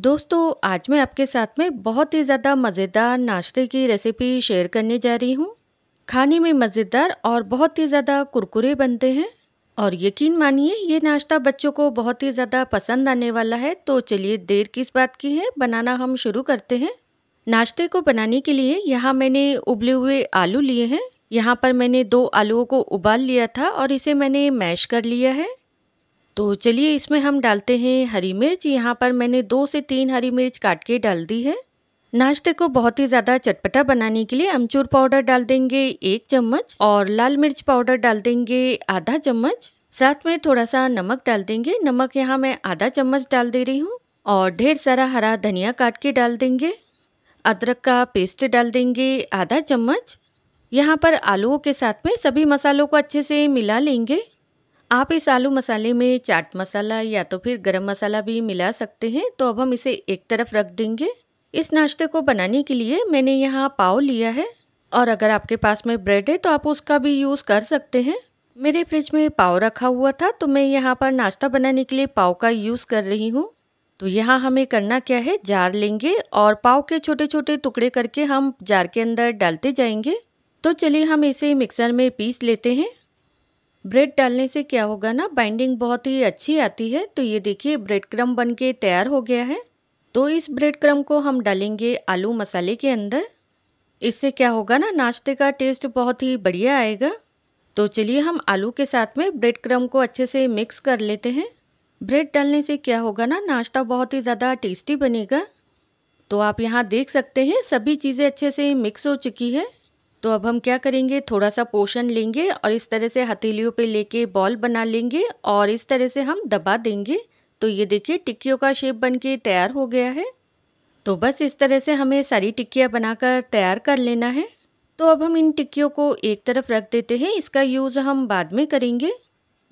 दोस्तों आज मैं आपके साथ में बहुत ही ज़्यादा मज़ेदार नाश्ते की रेसिपी शेयर करने जा रही हूँ खाने में मज़ेदार और बहुत ही ज़्यादा कुरकुरे बनते हैं और यकीन मानिए ये नाश्ता बच्चों को बहुत ही ज़्यादा पसंद आने वाला है तो चलिए देर किस बात की है बनाना हम शुरू करते हैं नाश्ते को बनाने के लिए यहाँ मैंने उबले हुए आलू लिए हैं यहाँ पर मैंने दो आलुओं को उबाल लिया था और इसे मैंने मैश कर लिया है तो चलिए इसमें हम डालते हैं हरी मिर्च यहाँ पर मैंने दो से तीन हरी मिर्च काट के डाल दी है नाश्ते को बहुत ही ज़्यादा चटपटा बनाने के लिए अमचूर पाउडर डाल देंगे एक चम्मच और लाल मिर्च पाउडर डाल देंगे आधा चम्मच साथ में थोड़ा सा नमक डाल देंगे नमक यहाँ मैं आधा चम्मच डाल दे रही हूँ और ढेर सारा हरा धनिया काट के डाल देंगे अदरक का पेस्ट डाल देंगे आधा चम्मच यहाँ पर आलूओं के साथ में सभी मसालों को अच्छे से मिला लेंगे आप इस आलू मसाले में चाट मसाला या तो फिर गरम मसाला भी मिला सकते हैं तो अब हम इसे एक तरफ रख देंगे इस नाश्ते को बनाने के लिए मैंने यहाँ पाव लिया है और अगर आपके पास में ब्रेड है तो आप उसका भी यूज़ कर सकते हैं मेरे फ्रिज में पाव रखा हुआ था तो मैं यहाँ पर नाश्ता बनाने के लिए पाव का यूज़ कर रही हूँ तो यहाँ हमें करना क्या है जार लेंगे और पाव के छोटे छोटे टुकड़े करके हम जार के अंदर डालते जाएंगे तो चलिए हम इसे मिक्सर में पीस लेते हैं ब्रेड डालने से क्या होगा ना बाइंडिंग बहुत ही अच्छी आती है तो ये देखिए ब्रेड क्रम बन के तैयार हो गया है तो इस ब्रेड क्रम को हम डालेंगे आलू मसाले के अंदर इससे क्या होगा ना नाश्ते का टेस्ट बहुत ही बढ़िया आएगा तो चलिए हम आलू के साथ में ब्रेड क्रम को अच्छे से मिक्स कर लेते हैं ब्रेड डालने से क्या होगा ना नाश्ता बहुत ही ज़्यादा टेस्टी बनेगा तो आप यहाँ देख सकते हैं सभी चीज़ें अच्छे से मिक्स हो चुकी है तो अब हम क्या करेंगे थोड़ा सा पोषण लेंगे और इस तरह से हथेलियों पे लेके बॉल बना लेंगे और इस तरह से हम दबा देंगे तो ये देखिए टिक्कियों का शेप बन के तैयार हो गया है तो बस इस तरह से हमें सारी टिक्कियाँ बनाकर तैयार कर लेना है तो अब हम इन टिक्कियों को एक तरफ रख देते हैं इसका यूज़ हम बाद में करेंगे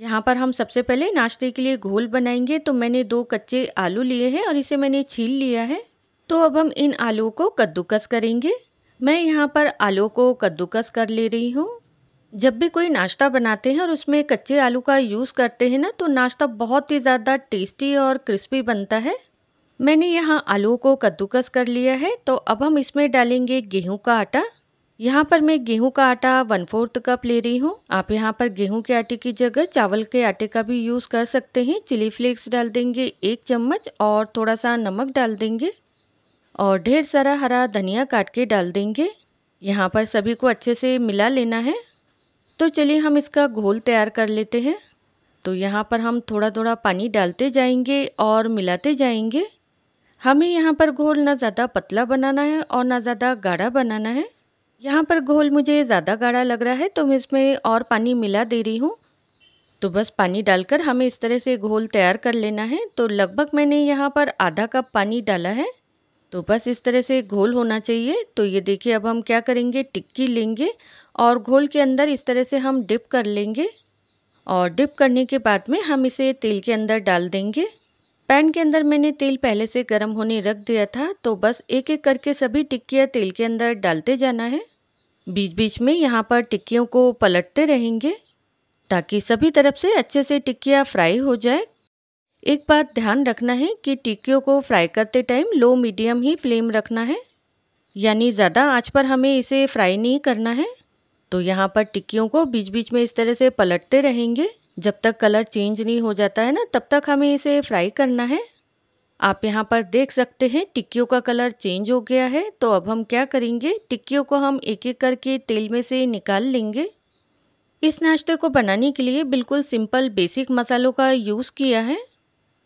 यहाँ पर हम सबसे पहले नाश्ते के लिए घोल बनाएंगे तो मैंने दो कच्चे आलू लिए हैं और इसे मैंने छील लिया है तो अब हम इन आलू को कद्दूकस करेंगे मैं यहाँ पर आलू को कद्दूकस कर ले रही हूँ जब भी कोई नाश्ता बनाते हैं और उसमें कच्चे आलू का यूज़ करते हैं ना तो नाश्ता बहुत ही ज़्यादा टेस्टी और क्रिस्पी बनता है मैंने यहाँ आलू को कद्दूकस कर लिया है तो अब हम इसमें डालेंगे गेहूं का आटा यहाँ पर मैं गेहूं का आटा वन फोर्थ कप ले रही हूँ आप यहाँ पर गेहूं के आटे की जगह चावल के आटे का भी यूज़ कर सकते हैं चिली फ्लेक्स डाल देंगे एक चम्मच और थोड़ा सा नमक डाल देंगे और ढेर सारा हरा धनिया काट के डाल देंगे यहाँ पर सभी को अच्छे से मिला लेना है तो चलिए हम इसका घोल तैयार कर लेते हैं तो यहाँ पर हम थोड़ा थोड़ा पानी डालते जाएंगे और मिलाते जाएंगे हमें यहाँ पर घोल ना ज़्यादा पतला बनाना है और ना ज़्यादा गाढ़ा बनाना है यहाँ पर घोल मुझे ज़्यादा गाढ़ा लग रहा है तो मैं इसमें और पानी मिला दे रही हूँ तो बस पानी डालकर हमें इस तरह से घोल तैयार कर लेना है तो लगभग मैंने यहाँ पर आधा कप पानी डाला है तो बस इस तरह से घोल होना चाहिए तो ये देखिए अब हम क्या करेंगे टिक्की लेंगे और घोल के अंदर इस तरह से हम डिप कर लेंगे और डिप करने के बाद में हम इसे तेल के अंदर डाल देंगे पैन के अंदर मैंने तेल पहले से गर्म होने रख दिया था तो बस एक एक करके सभी टिक्कियाँ तेल के अंदर डालते जाना है बीच बीच में यहाँ पर टिक्कियों को पलटते रहेंगे ताकि सभी तरफ से अच्छे से टिक्कियाँ फ्राई हो जाए एक बात ध्यान रखना है कि टिक्कियों को फ्राई करते टाइम लो मीडियम ही फ्लेम रखना है यानी ज़्यादा आंच पर हमें इसे फ्राई नहीं करना है तो यहाँ पर टिक्कियों को बीच बीच में इस तरह से पलटते रहेंगे जब तक कलर चेंज नहीं हो जाता है ना तब तक हमें इसे फ्राई करना है आप यहाँ पर देख सकते हैं टिक्कियों का कलर चेंज हो गया है तो अब हम क्या करेंगे टिक्कियों को हम एक एक करके तेल में से निकाल लेंगे इस नाश्ते को बनाने के लिए बिल्कुल सिंपल बेसिक मसालों का यूज़ किया है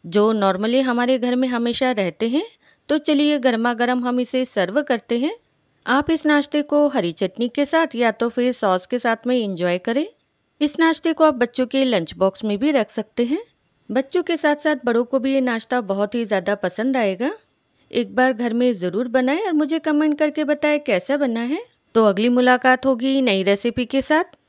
जो नॉर्मली हमारे घर में हमेशा रहते हैं तो चलिए गर्मा गर्म हम इसे सर्व करते हैं आप इस नाश्ते को हरी चटनी के साथ या तो फिर सॉस के साथ में इंजॉय करें इस नाश्ते को आप बच्चों के लंच बॉक्स में भी रख सकते हैं बच्चों के साथ साथ बड़ों को भी ये नाश्ता बहुत ही ज़्यादा पसंद आएगा एक बार घर में ज़रूर बनाएं और मुझे कमेंट करके बताएं कैसा बना है तो अगली मुलाकात होगी नई रेसिपी के साथ